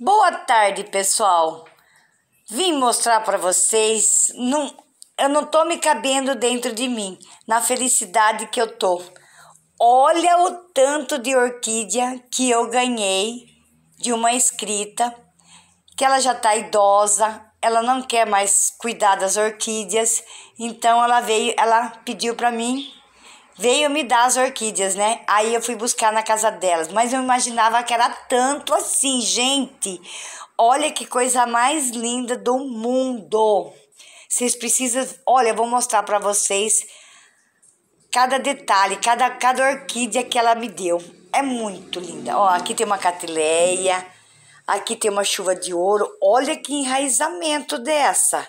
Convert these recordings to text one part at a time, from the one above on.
Boa tarde, pessoal. Vim mostrar para vocês, não, eu não tô me cabendo dentro de mim, na felicidade que eu tô. Olha o tanto de orquídea que eu ganhei de uma escrita, que ela já tá idosa, ela não quer mais cuidar das orquídeas, então ela veio, ela pediu para mim veio me dar as orquídeas, né? Aí eu fui buscar na casa delas, mas eu imaginava que era tanto assim, gente. Olha que coisa mais linda do mundo. Vocês precisam, olha, eu vou mostrar para vocês cada detalhe, cada cada orquídea que ela me deu. É muito linda. Ó, aqui tem uma catileia, aqui tem uma chuva de ouro. Olha que enraizamento dessa.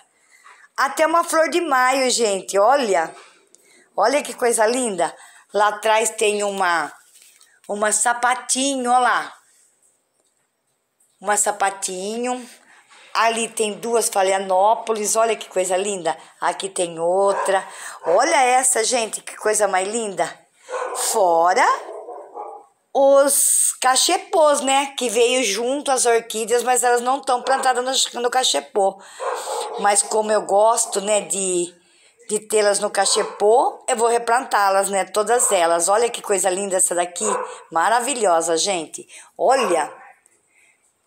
Até uma flor de maio, gente, olha. Olha que coisa linda. Lá atrás tem uma uma sapatinho, olha lá. Uma sapatinho. Ali tem duas Falianópolis, olha que coisa linda. Aqui tem outra. Olha essa, gente, que coisa mais linda. Fora os cachepôs, né? Que veio junto às orquídeas, mas elas não estão plantadas no, no cachepô. Mas como eu gosto, né, de de tê-las no cachepô, eu vou replantá-las, né? Todas elas. Olha que coisa linda essa daqui. Maravilhosa, gente. Olha.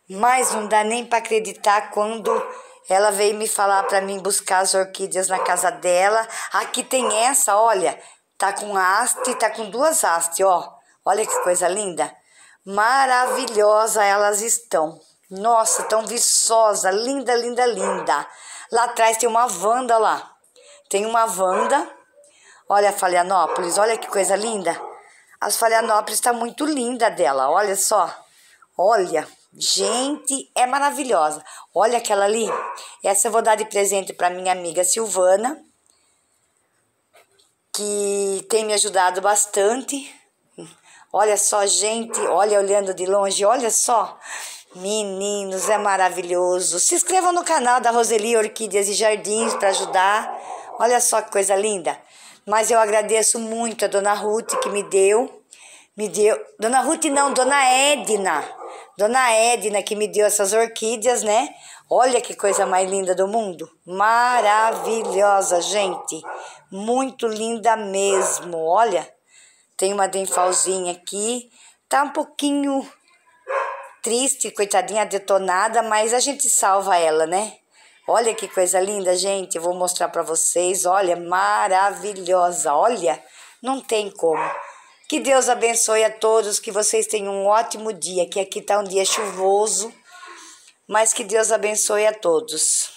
Mas não dá nem para acreditar quando ela veio me falar para mim buscar as orquídeas na casa dela. Aqui tem essa, olha. Tá com haste, tá com duas hastes, ó. Olha que coisa linda. Maravilhosa elas estão. Nossa, tão viçosa, linda, linda, linda. Lá atrás tem uma vanda lá. Tem uma Wanda. Olha a Falianópolis, olha que coisa linda. As Falianópolis está muito linda dela, olha só. Olha, gente, é maravilhosa. Olha aquela ali. Essa eu vou dar de presente para minha amiga Silvana, que tem me ajudado bastante. Olha só, gente, olha olhando de longe, olha só. Meninos, é maravilhoso. Se inscrevam no canal da Roseli Orquídeas e Jardins para ajudar Olha só que coisa linda. Mas eu agradeço muito a Dona Ruth que me deu, me deu. Dona Ruth não, Dona Edna. Dona Edna que me deu essas orquídeas, né? Olha que coisa mais linda do mundo. Maravilhosa, gente. Muito linda mesmo. Olha, tem uma denfalzinha aqui. Tá um pouquinho triste, coitadinha, detonada, mas a gente salva ela, né? Olha que coisa linda, gente. Eu vou mostrar para vocês. Olha, maravilhosa. Olha, não tem como. Que Deus abençoe a todos. Que vocês tenham um ótimo dia. Que aqui está um dia chuvoso. Mas que Deus abençoe a todos.